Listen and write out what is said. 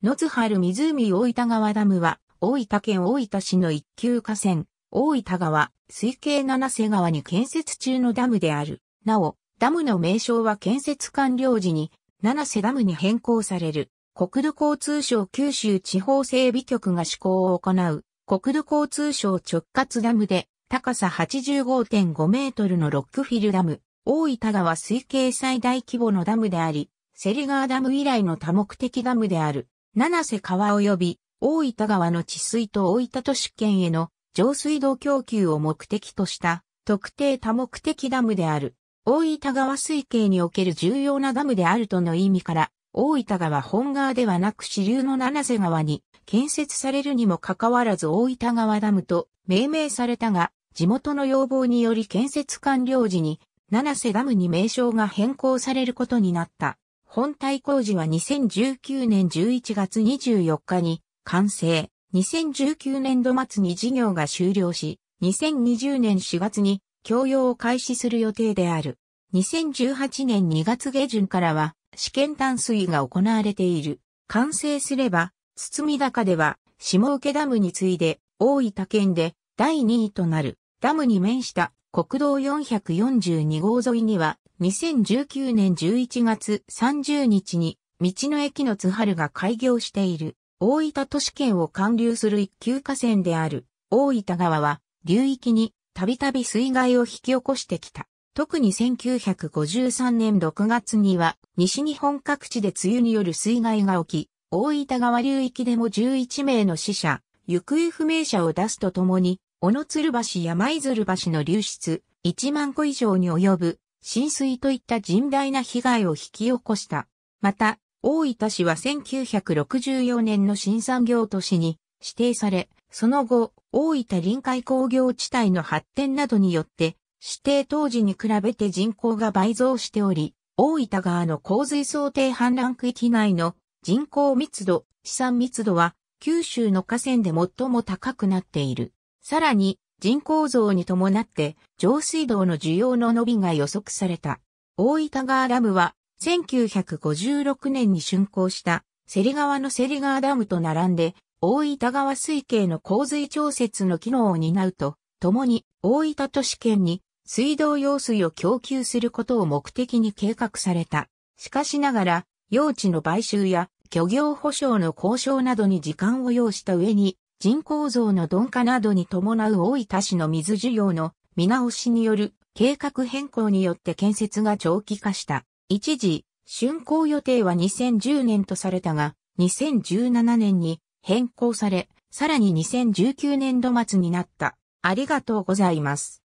野津春湖大分川ダムは、大分県大分市の一級河川、大分川、水系七瀬川に建設中のダムである。なお、ダムの名称は建設完了時に、七瀬ダムに変更される。国土交通省九州地方整備局が施行を行う、国土交通省直轄ダムで、高さ85.5メートルのロックフィルダム、大分川水系最大規模のダムであり、セリガーダム以来の多目的ダムである。七瀬川及び大分川の治水と大分都市圏への上水道供給を目的とした特定多目的ダムである。大分川水系における重要なダムであるとの意味から、大分川本川ではなく支流の七瀬川に建設されるにもかかわらず大分川ダムと命名されたが、地元の要望により建設完了時に七瀬ダムに名称が変更されることになった。本体工事は2019年11月24日に完成。2019年度末に事業が終了し、2020年4月に供用を開始する予定である。2018年2月下旬からは試験淡水が行われている。完成すれば、堤高では下請ダムに次いで大分県で第2位となる。ダムに面した国道442号沿いには2019年11月30日に、道の駅の津春が開業している、大分都市圏を貫流する一級河川である、大分川は、流域に、たびたび水害を引き起こしてきた。特に1953年6月には、西日本各地で梅雨による水害が起き、大分川流域でも11名の死者、行方不明者を出すとともに、小野鶴橋や舞鶴橋の流出、1万個以上に及ぶ浸水といった甚大な被害を引き起こした。また、大分市は1964年の新産業都市に指定され、その後、大分臨海工業地帯の発展などによって、指定当時に比べて人口が倍増しており、大分川の洪水想定氾濫区域内の人口密度、資産密度は九州の河川で最も高くなっている。さらに、人口増に伴って上水道の需要の伸びが予測された。大分川ダムは1956年に竣工したセリ川のセリ川ダムと並んで大分川水系の洪水調節の機能を担うと、共に大分都市圏に水道用水を供給することを目的に計画された。しかしながら、用地の買収や漁業保障の交渉などに時間を要した上に、人口増の鈍化などに伴う大分市の水需要の見直しによる計画変更によって建設が長期化した。一時、竣工予定は2010年とされたが、2017年に変更され、さらに2019年度末になった。ありがとうございます。